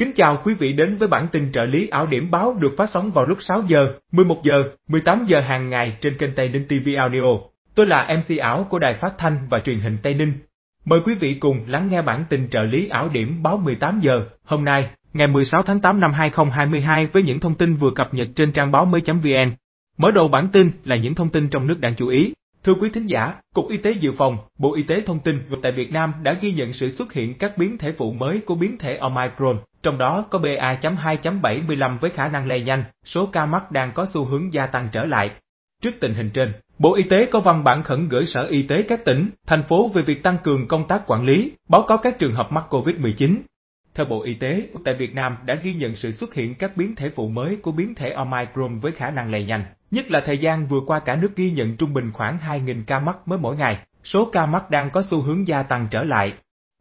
Kính chào quý vị đến với bản tin trợ lý ảo điểm báo được phát sóng vào lúc 6 giờ, 11 giờ, 18 giờ hàng ngày trên kênh Tây Ninh TV Audio. Tôi là MC ảo của Đài Phát Thanh và Truyền hình Tây Ninh. Mời quý vị cùng lắng nghe bản tin trợ lý ảo điểm báo 18 giờ hôm nay, ngày 16 tháng 8 năm 2022 với những thông tin vừa cập nhật trên trang báo mới.vn. Mở đầu bản tin là những thông tin trong nước đáng chú ý. Thưa quý thính giả, Cục Y tế Dự phòng, Bộ Y tế thông tin tại Việt Nam đã ghi nhận sự xuất hiện các biến thể phụ mới của biến thể Omicron, trong đó có BA.2.75 với khả năng lây nhanh, số ca mắc đang có xu hướng gia tăng trở lại. Trước tình hình trên, Bộ Y tế có văn bản khẩn gửi Sở Y tế các tỉnh, thành phố về việc tăng cường công tác quản lý, báo cáo các trường hợp mắc COVID-19. Theo Bộ Y tế, tại Việt Nam đã ghi nhận sự xuất hiện các biến thể phụ mới của biến thể Omicron với khả năng lây nhanh. Nhất là thời gian vừa qua cả nước ghi nhận trung bình khoảng 2.000 ca mắc mới mỗi ngày, số ca mắc đang có xu hướng gia tăng trở lại.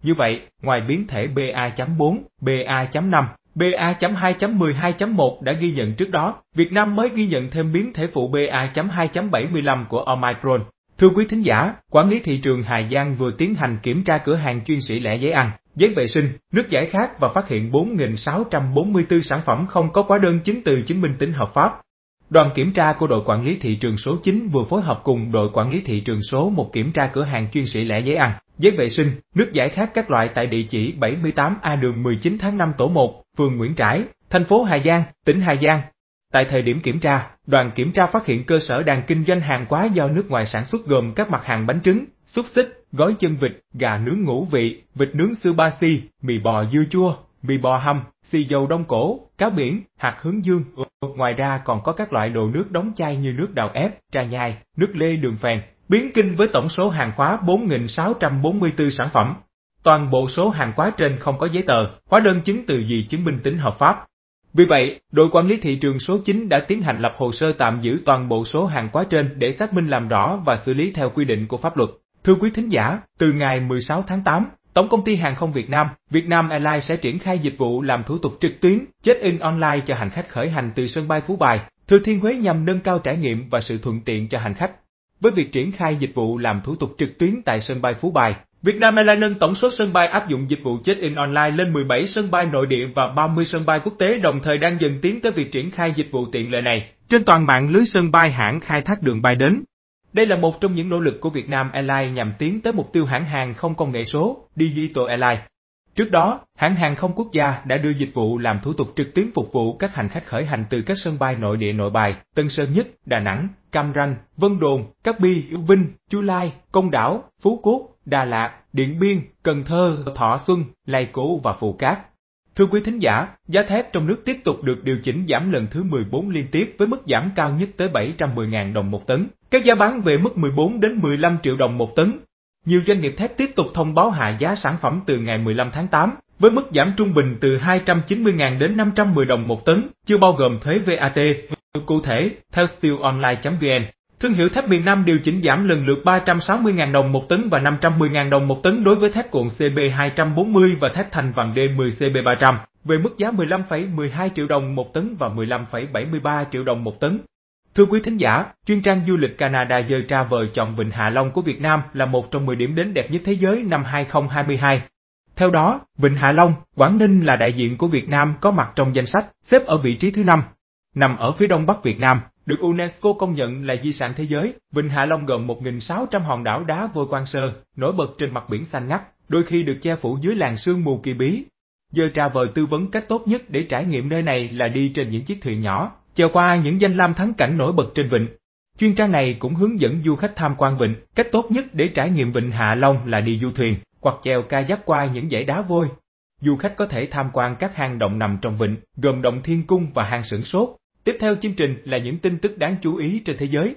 Như vậy, ngoài biến thể BA.4, BA.5, BA.2.12.1 đã ghi nhận trước đó, Việt Nam mới ghi nhận thêm biến thể phụ BA.2.75 của Omicron. Thưa quý thính giả, quản lý thị trường Hà Giang vừa tiến hành kiểm tra cửa hàng chuyên sĩ lẻ giấy ăn, giấy vệ sinh, nước giải khát và phát hiện 4.644 sản phẩm không có hóa đơn chứng từ chứng minh tính hợp pháp, Đoàn kiểm tra của đội quản lý thị trường số 9 vừa phối hợp cùng đội quản lý thị trường số 1 kiểm tra cửa hàng chuyên sĩ lẻ giấy ăn, giấy vệ sinh, nước giải khát các loại tại địa chỉ 78A đường 19 tháng 5 tổ 1, phường Nguyễn Trãi, thành phố Hà Giang, tỉnh Hà Giang. Tại thời điểm kiểm tra, đoàn kiểm tra phát hiện cơ sở đang kinh doanh hàng quá do nước ngoài sản xuất gồm các mặt hàng bánh trứng, xúc xích, gói chân vịt, gà nướng ngũ vị, vịt nướng sư ba si, mì bò dưa chua, mì bò hầm, xì dầu đông cổ, cá biển, hạt hướng dương. Ngoài ra còn có các loại đồ nước đóng chai như nước đào ép, trà nhai, nước lê đường phèn, biến kinh với tổng số hàng hóa 4.644 sản phẩm. Toàn bộ số hàng hóa trên không có giấy tờ, hóa đơn chứng từ gì chứng minh tính hợp pháp. Vì vậy, đội quản lý thị trường số 9 đã tiến hành lập hồ sơ tạm giữ toàn bộ số hàng hóa trên để xác minh làm rõ và xử lý theo quy định của pháp luật. Thưa quý thính giả, từ ngày 16 tháng 8, Tổng công ty hàng không Việt Nam, Việt Nam Airlines sẽ triển khai dịch vụ làm thủ tục trực tuyến, check-in online cho hành khách khởi hành từ sân bay Phú Bài, Thừa Thiên Huế nhằm nâng cao trải nghiệm và sự thuận tiện cho hành khách. Với việc triển khai dịch vụ làm thủ tục trực tuyến tại sân bay Phú Bài, Việt Nam Airlines nâng tổng số sân bay áp dụng dịch vụ check-in online lên 17 sân bay nội địa và 30 sân bay quốc tế đồng thời đang dần tiến tới việc triển khai dịch vụ tiện lợi này. Trên toàn mạng lưới sân bay hãng khai thác đường bay đến, đây là một trong những nỗ lực của Việt Nam Airlines nhằm tiến tới mục tiêu hãng hàng không công nghệ số Digital Airlines. Trước đó, hãng hàng không quốc gia đã đưa dịch vụ làm thủ tục trực tuyến phục vụ các hành khách khởi hành từ các sân bay nội địa nội bài, Tân Sơn Nhất, Đà Nẵng, Cam Ranh, Vân Đồn, Cát Bi, Vinh, Chu Lai, Công Đảo, Phú Quốc, Đà Lạt, Điện Biên, Cần Thơ, Thọ Xuân, Lai Cũ và Phù Cát. Thưa quý thính giả, giá thép trong nước tiếp tục được điều chỉnh giảm lần thứ 14 liên tiếp với mức giảm cao nhất tới 710.000 đồng một tấn. Các giá bán về mức 14 đến 15 triệu đồng một tấn. Nhiều doanh nghiệp thép tiếp tục thông báo hạ giá sản phẩm từ ngày 15 tháng 8 với mức giảm trung bình từ 290.000 đến 510 đồng một tấn, chưa bao gồm thuế VAT. Cụ thể, theo steelonline.vn, Thương hiệu thép miền Nam điều chỉnh giảm lần lượt 360.000 đồng một tấn và 510.000 đồng một tấn đối với thép cuộn CB240 và thép thành vàng D10 CB300 về mức giá 15,12 triệu đồng một tấn và 15,73 triệu đồng một tấn. Thưa quý thính giả, chuyên trang du lịch Canada dơ ra vời chọn Vịnh Hạ Long của Việt Nam là một trong 10 điểm đến đẹp nhất thế giới năm 2022. Theo đó, Vịnh Hạ Long, Quảng Ninh là đại diện của Việt Nam có mặt trong danh sách, xếp ở vị trí thứ 5, nằm ở phía đông bắc Việt Nam, được UNESCO công nhận là di sản thế giới. Vịnh Hạ Long gồm 1.600 hòn đảo đá vôi quan sơ, nổi bật trên mặt biển xanh ngắt, đôi khi được che phủ dưới làn sương mù kỳ bí. Giờ Travel tư vấn cách tốt nhất để trải nghiệm nơi này là đi trên những chiếc thuyền nhỏ, chèo qua những danh lam thắng cảnh nổi bật trên vịnh. Chuyên trang này cũng hướng dẫn du khách tham quan vịnh, cách tốt nhất để trải nghiệm vịnh Hạ Long là đi du thuyền, hoặc chèo ca dắt qua những dãy đá vôi. Du khách có thể tham quan các hang động nằm trong vịnh, gồm động Thiên Cung và hang Sửng Sốt, Tiếp theo chương trình là những tin tức đáng chú ý trên thế giới.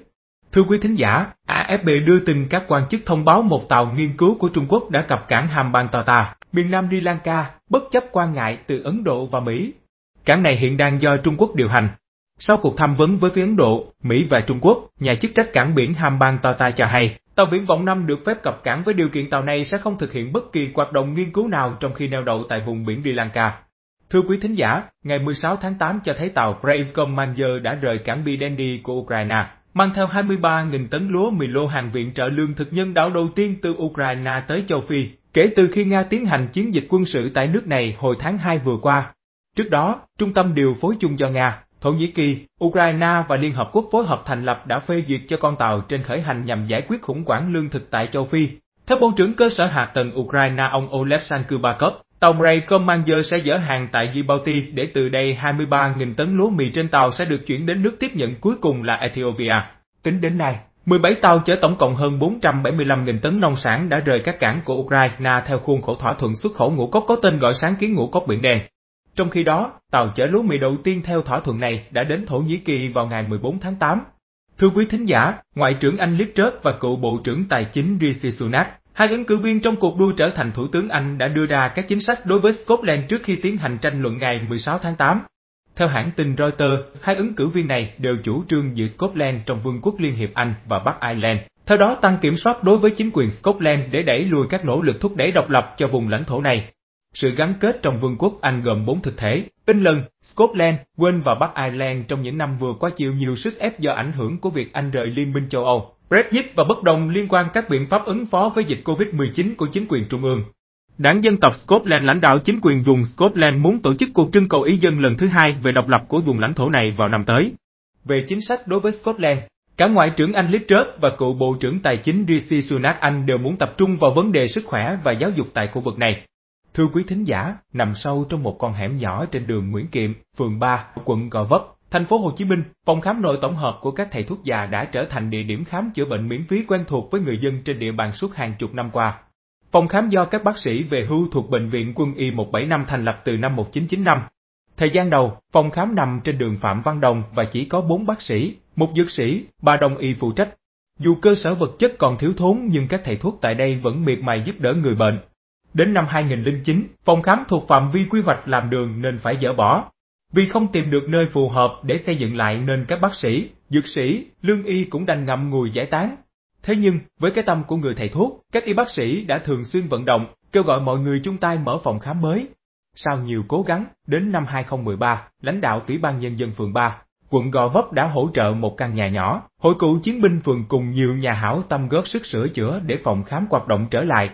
Thưa quý thính giả, AFP đưa tin các quan chức thông báo một tàu nghiên cứu của Trung Quốc đã cập cảng hàm Bantata, miền nam Sri Lanka, bất chấp quan ngại từ Ấn Độ và Mỹ. Cảng này hiện đang do Trung Quốc điều hành. Sau cuộc tham vấn với phía Ấn Độ, Mỹ và Trung Quốc, nhà chức trách cảng biển Hambantota cho hay, tàu viễn vọng 5 được phép cập cảng với điều kiện tàu này sẽ không thực hiện bất kỳ hoạt động nghiên cứu nào trong khi neo đậu tại vùng biển Sri Lanka. Thưa quý thính giả, ngày 16 tháng 8 cho thấy tàu Breivik Manger đã rời cảng Bidendi của Ukraine, mang theo 23.000 tấn lúa 10 lô hàng viện trợ lương thực nhân đạo đầu tiên từ Ukraine tới châu Phi, kể từ khi Nga tiến hành chiến dịch quân sự tại nước này hồi tháng 2 vừa qua. Trước đó, Trung tâm Điều phối chung do Nga, Thổ Nhĩ Kỳ, Ukraine và Liên Hợp Quốc phối hợp thành lập đã phê duyệt cho con tàu trên khởi hành nhằm giải quyết khủng hoảng lương thực tại châu Phi. Theo Bộ trưởng cơ sở hạ tầng Ukraine ông Oleksandr Kubakov, Tàu Ray Commander sẽ dỡ hàng tại Djibouti để từ đây 23.000 tấn lúa mì trên tàu sẽ được chuyển đến nước tiếp nhận cuối cùng là Ethiopia. Tính đến nay, 17 tàu chở tổng cộng hơn 475.000 tấn nông sản đã rời các cảng của Ukraine theo khuôn khổ thỏa thuận xuất khẩu ngũ cốc có tên gọi sáng kiến ngũ cốc Biển Đen. Trong khi đó, tàu chở lúa mì đầu tiên theo thỏa thuận này đã đến Thổ Nhĩ Kỳ vào ngày 14 tháng 8. Thưa quý thính giả, Ngoại trưởng Anh Liz Truss và cựu Bộ trưởng Tài chính Rishi Sunak Hai ứng cử viên trong cuộc đua trở thành Thủ tướng Anh đã đưa ra các chính sách đối với Scotland trước khi tiến hành tranh luận ngày 16 tháng 8. Theo hãng tin Reuters, hai ứng cử viên này đều chủ trương giữ Scotland trong Vương quốc Liên hiệp Anh và Bắc Ireland, theo đó tăng kiểm soát đối với chính quyền Scotland để đẩy lùi các nỗ lực thúc đẩy độc lập cho vùng lãnh thổ này. Sự gắn kết trong Vương quốc Anh gồm bốn thực thể, England, Scotland, Wales và Bắc Ireland trong những năm vừa qua chịu nhiều sức ép do ảnh hưởng của việc Anh rời Liên minh châu Âu. Brexit và bất đồng liên quan các biện pháp ứng phó với dịch COVID-19 của chính quyền trung ương. Đảng Dân tộc Scotland lãnh đạo chính quyền vùng Scotland muốn tổ chức cuộc trưng cầu ý dân lần thứ hai về độc lập của vùng lãnh thổ này vào năm tới. Về chính sách đối với Scotland, cả Ngoại trưởng Anh Liz Truss và cựu Bộ trưởng Tài chính Rishi Sunak Anh đều muốn tập trung vào vấn đề sức khỏe và giáo dục tại khu vực này. Thưa quý thính giả, nằm sâu trong một con hẻm nhỏ trên đường Nguyễn Kiệm, phường 3, quận Gò Vấp, Thành phố Hồ Chí Minh, phòng khám nội tổng hợp của các thầy thuốc già đã trở thành địa điểm khám chữa bệnh miễn phí quen thuộc với người dân trên địa bàn suốt hàng chục năm qua. Phòng khám do các bác sĩ về hưu thuộc Bệnh viện Quân y 175 thành lập từ năm 1995. Thời gian đầu, phòng khám nằm trên đường Phạm Văn Đồng và chỉ có 4 bác sĩ, một dược sĩ, ba đồng y phụ trách. Dù cơ sở vật chất còn thiếu thốn nhưng các thầy thuốc tại đây vẫn miệt mài giúp đỡ người bệnh. Đến năm 2009, phòng khám thuộc phạm vi quy hoạch làm đường nên phải dỡ bỏ, vì không tìm được nơi phù hợp để xây dựng lại nên các bác sĩ, dược sĩ, lương y cũng đành ngậm ngùi giải tán. Thế nhưng, với cái tâm của người thầy thuốc, các y bác sĩ đã thường xuyên vận động, kêu gọi mọi người chung tay mở phòng khám mới. Sau nhiều cố gắng, đến năm 2013, lãnh đạo Ủy ban Nhân dân phường 3, quận Gò Vấp đã hỗ trợ một căn nhà nhỏ, hội cựu chiến binh phường cùng nhiều nhà hảo tâm góp sức sửa chữa để phòng khám hoạt động trở lại,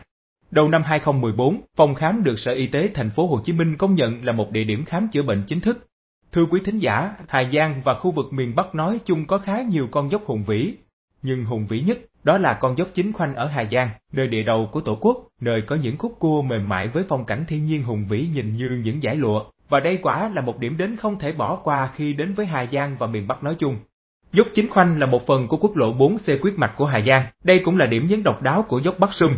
Đầu năm 2014, phòng khám được Sở Y tế thành phố Hồ Chí Minh công nhận là một địa điểm khám chữa bệnh chính thức. Thưa quý thính giả, Hà Giang và khu vực miền Bắc nói chung có khá nhiều con dốc hùng vĩ, nhưng hùng vĩ nhất đó là con dốc chính khoanh ở Hà Giang, nơi địa đầu của Tổ quốc, nơi có những khúc cua mềm mại với phong cảnh thiên nhiên hùng vĩ nhìn như những giải lụa. Và đây quả là một điểm đến không thể bỏ qua khi đến với Hà Giang và miền Bắc nói chung. Dốc Chính Khoanh là một phần của quốc lộ 4C quyết mạch của Hà Giang. Đây cũng là điểm nhấn độc đáo của dốc Bắc Sum,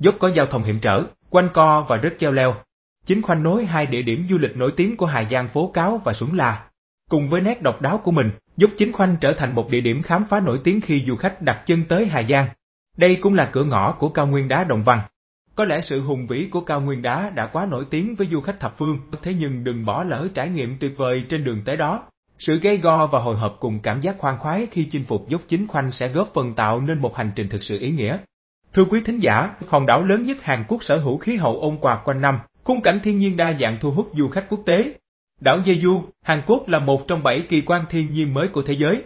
dốc có giao thông hiểm trở, quanh co và rất treo leo. Chính khoanh nối hai địa điểm du lịch nổi tiếng của Hà Giang phố Cáo và Sủng La. Cùng với nét độc đáo của mình, dốc chính khoanh trở thành một địa điểm khám phá nổi tiếng khi du khách đặt chân tới Hà Giang. Đây cũng là cửa ngõ của cao nguyên đá Đồng Văn. Có lẽ sự hùng vĩ của cao nguyên đá đã quá nổi tiếng với du khách thập phương, thế nhưng đừng bỏ lỡ trải nghiệm tuyệt vời trên đường tới đó. Sự gây go và hồi hộp cùng cảm giác khoan khoái khi chinh phục dốc chính khoanh sẽ góp phần tạo nên một hành trình thực sự ý nghĩa. Thưa quý thính giả, hòn đảo lớn nhất Hàn Quốc sở hữu khí hậu ôn hòa quanh năm, khung cảnh thiên nhiên đa dạng thu hút du khách quốc tế. Đảo Jeju, Hàn Quốc là một trong bảy kỳ quan thiên nhiên mới của thế giới.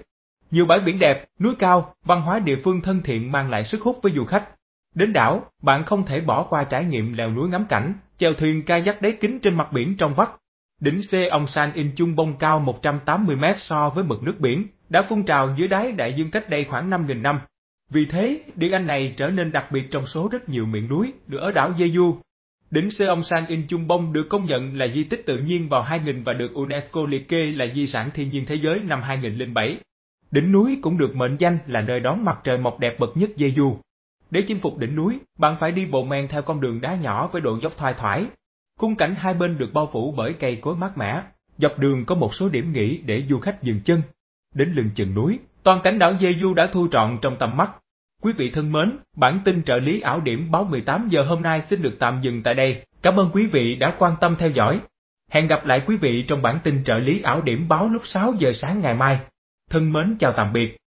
Nhiều bãi biển đẹp, núi cao, văn hóa địa phương thân thiện mang lại sức hút với du khách. Đến đảo, bạn không thể bỏ qua trải nghiệm leo núi ngắm cảnh, chèo thuyền kayak đáy kính trên mặt biển trong vắt. Đỉnh C Ông San In Chung bông cao 180 m so với mực nước biển, đã phun trào dưới đáy đại dương cách đây khoảng 5.000 năm. Vì thế, điển Anh này trở nên đặc biệt trong số rất nhiều miệng núi được ở đảo Jeju. Đỉnh Seong San In Chung Bong được công nhận là di tích tự nhiên vào 2000 và được UNESCO liệt kê là di sản thiên nhiên thế giới năm 2007. Đỉnh núi cũng được mệnh danh là nơi đón mặt trời mọc đẹp bậc nhất Jeju. Để chinh phục đỉnh núi, bạn phải đi bộ men theo con đường đá nhỏ với độ dốc thoai thoải. Khung cảnh hai bên được bao phủ bởi cây cối mát mẻ. Dọc đường có một số điểm nghỉ để du khách dừng chân. Đến lưng chừng núi, toàn cảnh đảo Jeju đã thu trọn trong tầm mắt Quý vị thân mến, bản tin trợ lý ảo điểm báo 18 giờ hôm nay xin được tạm dừng tại đây. Cảm ơn quý vị đã quan tâm theo dõi. Hẹn gặp lại quý vị trong bản tin trợ lý ảo điểm báo lúc 6 giờ sáng ngày mai. Thân mến chào tạm biệt.